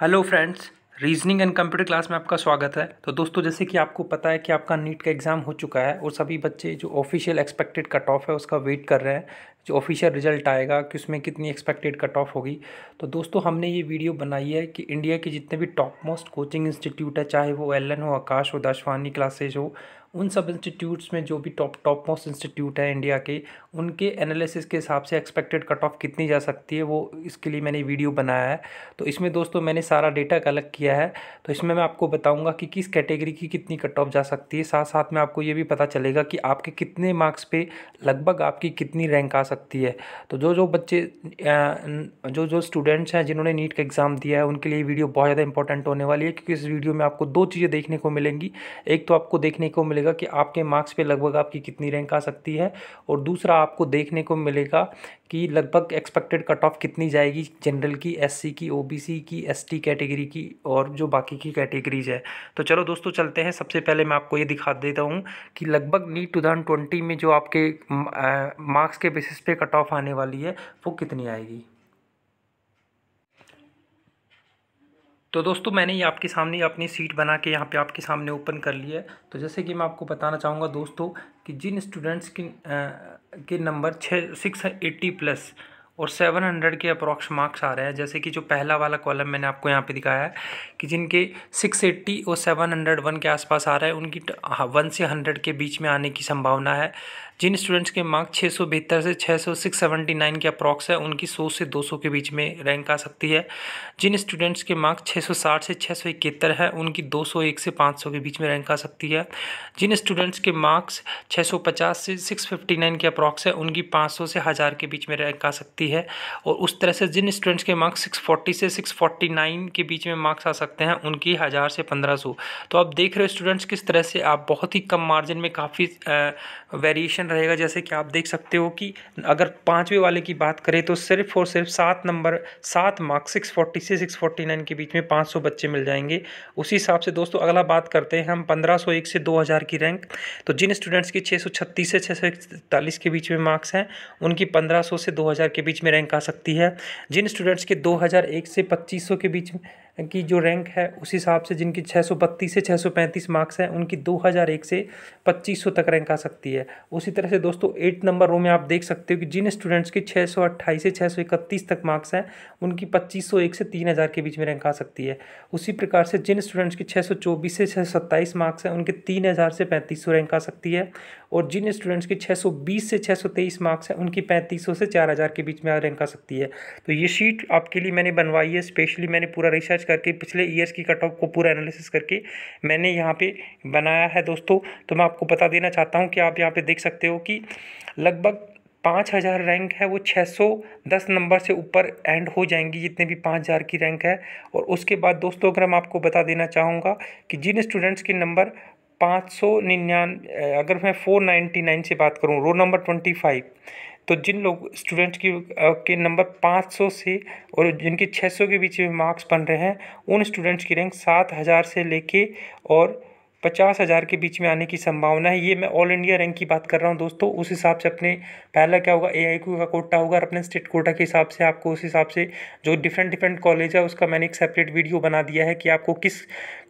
hello friends reasoning and computer class में आपका स्वागत है तो दोस्तों जैसे कि आपको पता है कि आपका नीट का एग्ज़ाम हो चुका है और सभी बच्चे जो ऑफिशियल एक्सपेक्टेड कट ऑफ है उसका वेट कर रहे हैं जो ऑफिशियल रिजल्ट आएगा कि उसमें कितनी एक्सपेक्टेड कट ऑफ होगी तो दोस्तों हमने ये वीडियो बनाई है कि इंडिया के जितने भी टॉप मोस्ट कोचिंग इंस्टीट्यूट है चाहे वो एल हो आकाश हो दाशवानी क्लासेज हो उन सब इंस्टीट्यूट्स में जो भी टॉप टॉप मोस्ट इंस्टीट्यूट है इंडिया के उनके एनालिसिस के हिसाब से एक्सपेक्टेड कट ऑफ कितनी जा सकती है वो इसके लिए मैंने वीडियो बनाया है तो इसमें दोस्तों मैंने सारा डेटा कलेक्ट किया है तो इसमें मैं आपको बताऊंगा कि किस कैटेगरी की कितनी कट ऑफ जा सकती है साथ साथ में आपको ये भी पता चलेगा कि आपके कितने मार्क्स पे लगभग आपकी कितनी रैंक आ सकती है तो जो जो बच्चे जो जो स्टूडेंट्स हैं जिन्होंने नीट का एग्ज़ाम दिया है उनके लिए वीडियो बहुत ज़्यादा इंपॉर्टेंट होने वाली है क्योंकि इस वीडियो में आपको दो चीज़ें देखने को मिलेंगी एक तो आपको देखने को मिलेगा कि आपके मार्क्स पर लगभग आपकी कितनी रैंक आ सकती है और दूसरा आप आपको देखने को मिलेगा कि लगभग एक्सपेक्टेड कट ऑफ कितनी जाएगी जनरल की एससी की ओबीसी की एसटी कैटेगरी की और जो बाकी की कैटेगरीज है तो चलो दोस्तों चलते हैं सबसे पहले मैं आपको ये दिखा देता हूँ कि लगभग नीट टू थाउजेंड ट्वेंटी में जो आपके मार्क्स के बेसिस पे कट ऑफ आने वाली है वो कितनी आएगी तो दोस्तों मैंने ये आपके सामने अपनी सीट बना के यहाँ पे आपके सामने ओपन कर लिया है तो जैसे कि मैं आपको बताना चाहूँगा दोस्तों कि जिन स्टूडेंट्स की के नंबर छः सिक्स एट्टी प्लस और सेवन हंड्रेड के अप्रॉक्स मार्क्स आ रहे हैं जैसे कि जो पहला वाला कॉलम मैंने आपको यहाँ पे दिखाया है कि जिनके सिक्स एट्टी और सेवन हंड्रेड वन के आसपास आ रहे हैं उनकी हाँ, वन से हंड्रेड के बीच में आने की संभावना है जिन स्टूडेंट्स के मार्क्स छः सौ बहत्तर से छः सौ सिक्स सेवेंटी नाइन के अप्रॉक्स है उनकी सौ से दो सौ के बीच में रैंक आ सकती है जिन स्टूडेंट्स के मार्क्स छः सौ साठ से छः सौ इकहत्तर है उनकी दो सौ एक से पाँच सौ के बीच में रैंक आ सकती है जिन स्टूडेंट्स के मार्क्स छः सौ पचास से सिक्स फिफ्टी नाइन के अप्रॉक्स है उनकी पाँच सौ से हज़ार के बीच में रैंक आ सकती है और उस तरह से जिन स्टूडेंट्स के मार्क्स सिक्स फोर्टी से सिक्स फोर्टी नाइन के बीच में मार्क्स आ सकते हैं उनकी हज़ार से पंद्रह सौ तो आप देख रहे हो स्टूडेंट्स किस तरह से आप बहुत ही कम मार्जिन में काफ़ी वेरिएशन इंपॉर्टेंट रहेगा जैसे कि आप देख सकते हो कि अगर पाँचवें वाले की बात करें तो सिर्फ और सिर्फ सात नंबर सात मार्क्स सिक्स फोर्टी से सिक्स फोर्टी नाइन के बीच में पाँच सौ बच्चे मिल जाएंगे उसी हिसाब से दोस्तों अगला बात करते हैं हम पंद्रह सौ एक से दो हज़ार की रैंक तो जिन स्टूडेंट्स की छः सौ छत्तीस से छः सौ इकतालीस के बीच में मार्क्स हैं उनकी पंद्रह सौ से दो हज़ार के बीच में रैंक आ सकती है जिन स्टूडेंट्स के दो हज़ार एक से पच्चीस सौ के बीच में की जो रैंक है उस हिसाब से जिनकी 632 से 635 मार्क्स हैं उनकी 2001 से 2500 तक रैंक आ सकती है उसी तरह से दोस्तों एट नंबर रो में आप देख सकते हो कि जिन स्टूडेंट्स के 628 से 631 तक मार्क्स हैं उनकी 2501 से 3000 के बीच में रैंक आ सकती है उसी प्रकार से जिन स्टूडेंट्स की चौबीस से सत्ताईस मार्क्स हैं उनके हज़ार से सौ रैंक आ सकती है और जिन स्टूडेंट्स की 620 से 623 मार्क्स हैं उनकी 3500 से 4000 के बीच में रैंक आ सकती है तो ये शीट आपके लिए मैंने बनवाई है स्पेशली मैंने पूरा रिसर्च करके पिछले ईयर्स की कट ऑफ को पूरा एनालिसिस करके मैंने यहाँ पे बनाया है दोस्तों तो मैं आपको बता देना चाहता हूँ कि आप यहाँ पे देख सकते हो कि लगभग पाँच हज़ार रैंक है वो छः सौ दस नंबर से ऊपर एंड हो जाएंगी जितने भी पाँच हज़ार की रैंक है और उसके बाद दोस्तों अगर मैं आपको बता देना चाहूँगा कि जिन स्टूडेंट्स के नंबर पाँच सौ निन्यानवे अगर मैं फ़ोर नाइन्टी नाइन से बात करूँ रो नंबर ट्वेंटी फाइव तो जिन लोग स्टूडेंट की के नंबर पाँच सौ से और जिनके छः सौ के बीच में मार्क्स बन रहे हैं उन स्टूडेंट्स की रैंक सात हज़ार से लेके और पचास हज़ार के बीच में आने की संभावना है ये मैं ऑल इंडिया रैंक की बात कर रहा हूँ दोस्तों उस हिसाब से अपने पहला क्या होगा ए आई क्यू का कोटा होगा अपने स्टेट कोटा के हिसाब से आपको उस हिसाब से जो डिफरेंट डिफरेंट कॉलेज है उसका मैंने एक सेपरेट वीडियो बना दिया है कि आपको किस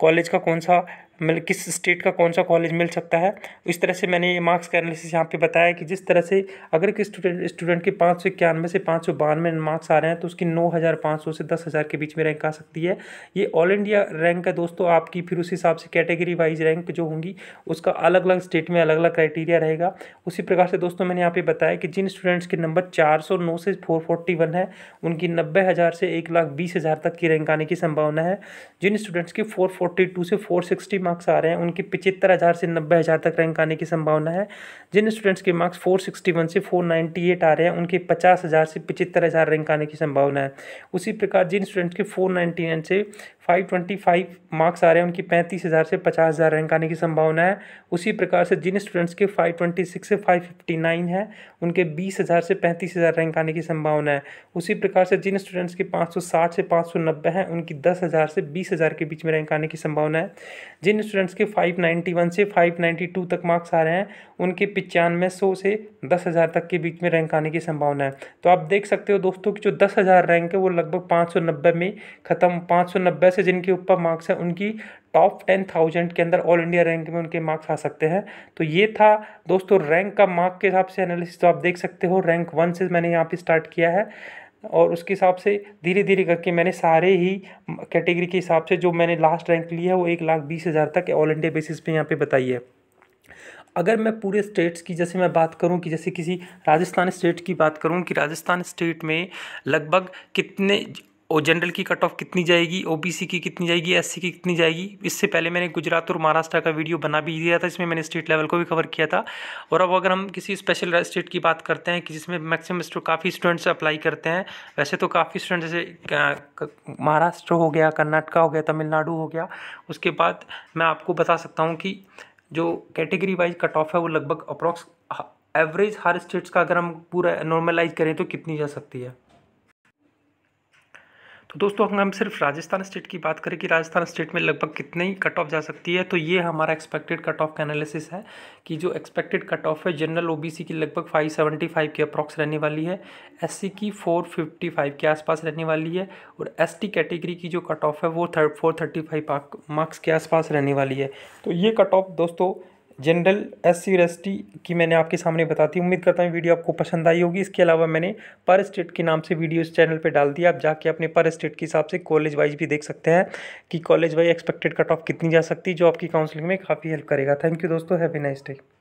कॉलेज का कौन सा मतलब किस स्टेट का कौन सा कॉलेज मिल सकता है इस तरह से मैंने ये मार्क्स का एनालिसिस यहाँ पे बताया कि जिस तरह से अगर किसी स्टूडेंट स्टूडेंट के पाँच सौ इक्यानवे से पाँच सौ बानवे मार्क्स आ रहे हैं तो उसकी नौ हज़ार पाँच सौ से दस हज़ार के बीच में रैंक आ सकती है ये ऑल इंडिया रैंक है दोस्तों आपकी फिर उस हिसाब से कैटेगरी वाइज रैंक जो होंगी उसका अलग अलग स्टेट में अलग अलग क्राइटेरिया रहेगा उसी प्रकार से दोस्तों मैंने यहाँ पे बताया कि जिन स्टूडेंट्स के नंबर चार सौ नौ से फोर फोर्टी वन है उनकी नब्बे हज़ार से एक लाख बीस हज़ार तक की रैंक आने की संभावना है जिन स्टूडेंट्स की फोर फोर्टी टू से फोर सिक्सटी मार्क्स आ रहे हैं उनकी पिचहत्तर हज़ार से नब्बे हज़ार तक रैंक आने की संभावना है जिन स्टूडेंट्स के मार्क्स फोर सिक्सटी वन से फोर नाइन्टी एट आ रहे हैं उनके पचास हज़ार से पिचहत्तर हज़ार रैंक आने की संभावना है उसी प्रकार जिन स्टूडेंट्स के फोर नाइन्टी नाइन से 525 मार्क्स आ रहे हैं उनकी पैंतीस हज़ार से पचास हज़ार रैंक आने की संभावना है उसी प्रकार से जिन स्टूडेंट्स के 526 से 559 है उनके बीस हज़ार से पैंतीस हज़ार रैंक आने की संभावना है उसी प्रकार से जिन स्टूडेंट्स के 560 से 590 हैं उनकी दस हज़ार से बीस हज़ार के बीच में रैंक आने की संभावना है जिन स्टूडेंट्स के 591 से 592 तक मार्क्स आ रहे हैं उनके पचानवे सौ से दस हज़ार तक के बीच में रैंक आने की संभावना है तो आप देख सकते हो दोस्तों की जो दस हज़ार रैंक है वो लगभग पाँच सौ नब्बे में ख़त्म पाँच सौ नब्बे से जिनके ऊपर मार्क्स हैं उनकी टॉप टेन थाउजेंड के अंदर ऑल इंडिया रैंक में उनके मार्क्स आ सकते हैं तो ये था दोस्तों रैंक का मार्क के हिसाब से एनालिसिस तो आप देख सकते हो रैंक वन से मैंने यहाँ पे स्टार्ट किया है और उसके हिसाब से धीरे धीरे करके मैंने सारे ही कैटेगरी के हिसाब से जो मैंने लास्ट रैंक लिया है वो एक लाख बीस हज़ार तक ऑल इंडिया बेसिस पे यहाँ पे बताई है अगर मैं पूरे स्टेट्स की जैसे मैं बात करूं कि जैसे किसी राजस्थान स्टेट की बात करूं कि राजस्थान स्टेट में लगभग कितने और जनरल की कट ऑफ कितनी जाएगी ओबीसी की कितनी जाएगी एससी की कितनी जाएगी इससे पहले मैंने गुजरात और महाराष्ट्र का वीडियो बना भी दिया था इसमें मैंने स्टेट लेवल को भी कवर किया था और अब अगर हम किसी स्पेशल स्टेट की बात करते हैं कि जिसमें मैक्सिमम काफ़ी स्टूडेंट्स अप्लाई करते हैं वैसे तो काफ़ी स्टूडेंट जैसे महाराष्ट्र हो गया कर्नाटका हो गया तमिलनाडु हो गया उसके बाद मैं आपको बता सकता हूँ कि जो कैटेगरी वाइज कट ऑफ है वो लगभग अप्रॉक्स एवरेज हर स्टेट्स का अगर हम पूरा नॉर्मलाइज करें तो कितनी जा सकती है तो दोस्तों अगर हम सिर्फ राजस्थान स्टेट की बात करें कि राजस्थान स्टेट में लगभग कितने ही कट ऑफ जा सकती है तो ये हमारा एक्सपेक्टेड कट ऑफ का एनालिसिस है कि जो एक्सपेक्टेड कट ऑफ है जनरल ओबीसी की लगभग 575 की अप्रॉक्स रहने वाली है एससी की 455 के आसपास रहने वाली है और एस कैटेगरी की जो कट ऑफ है वो थर्ड फोर मार्क्स के आसपास रहने वाली है तो ये कट ऑफ दोस्तों जनरल एस सी और एस टी की मैंने आपके सामने बताती उम्मीद करता हूँ वीडियो आपको पसंद आई होगी इसके अलावा मैंने पर स्टेट के नाम से वीडियो इस चैनल पे डाल दिया आप जाके अपने पर स्टेट के हिसाब से कॉलेज वाइज भी देख सकते हैं कि college wise expected cut off कितनी जा सकती है जो आपकी काउंसलिंग में काफ़ी हेल्प करेगा थैंक यू दोस्तों हैवी नाइस डे